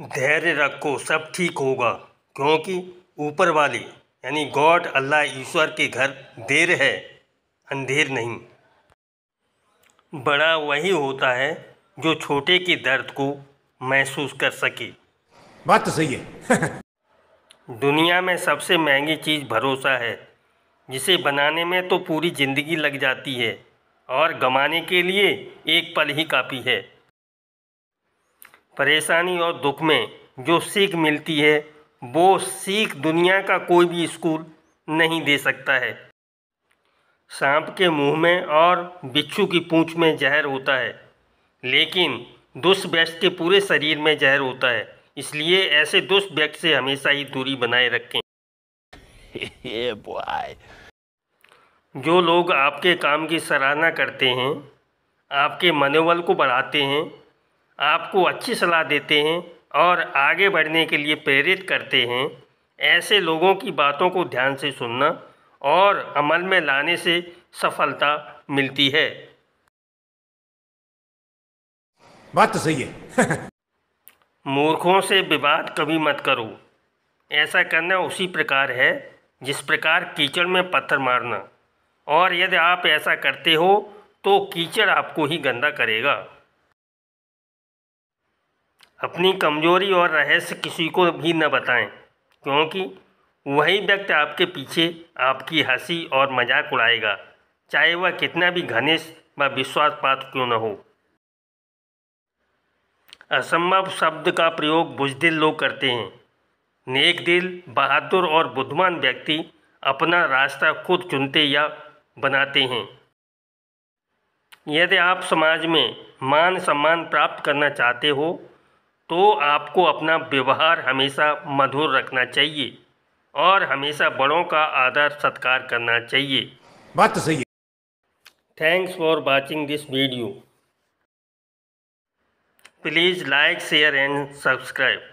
धैर्य रखो सब ठीक होगा क्योंकि ऊपर वाले यानी गॉड अल्लाह ईश्वर के घर देर है अंधेर नहीं बड़ा वही होता है जो छोटे के दर्द को महसूस कर सके बात तो सही है दुनिया में सबसे महंगी चीज़ भरोसा है जिसे बनाने में तो पूरी ज़िंदगी लग जाती है और गमाने के लिए एक पल ही काफ़ी है परेशानी और दुख में जो सीख मिलती है वो सीख दुनिया का कोई भी स्कूल नहीं दे सकता है सांप के मुंह में और बिच्छू की पूंछ में जहर होता है लेकिन दुष्ट व्यक्ति के पूरे शरीर में जहर होता है इसलिए ऐसे दुष्ट व्यक्ति से हमेशा ही दूरी बनाए रखें जो लोग आपके काम की सराहना करते हैं आपके मनोबल को बढ़ाते हैं आपको अच्छी सलाह देते हैं और आगे बढ़ने के लिए प्रेरित करते हैं ऐसे लोगों की बातों को ध्यान से सुनना और अमल में लाने से सफलता मिलती है बात तो सही है मूर्खों से विवाद कभी मत करो ऐसा करना उसी प्रकार है जिस प्रकार कीचड़ में पत्थर मारना और यदि आप ऐसा करते हो तो कीचड़ आपको ही गंदा करेगा अपनी कमजोरी और रहस्य किसी को भी न बताएं क्योंकि वही व्यक्ति आपके पीछे आपकी हंसी और मजाक उड़ाएगा चाहे वह कितना भी घनिष्ठ व विश्वासपात्र क्यों न हो असंभव शब्द का प्रयोग बुजदिल लोग करते हैं नेक दिल बहादुर और बुद्धिमान व्यक्ति अपना रास्ता खुद चुनते या बनाते हैं यदि आप समाज में मान सम्मान प्राप्त करना चाहते हो तो आपको अपना व्यवहार हमेशा मधुर रखना चाहिए और हमेशा बड़ों का आदर सत्कार करना चाहिए बात तो सही है thanks for watching this video please like share and subscribe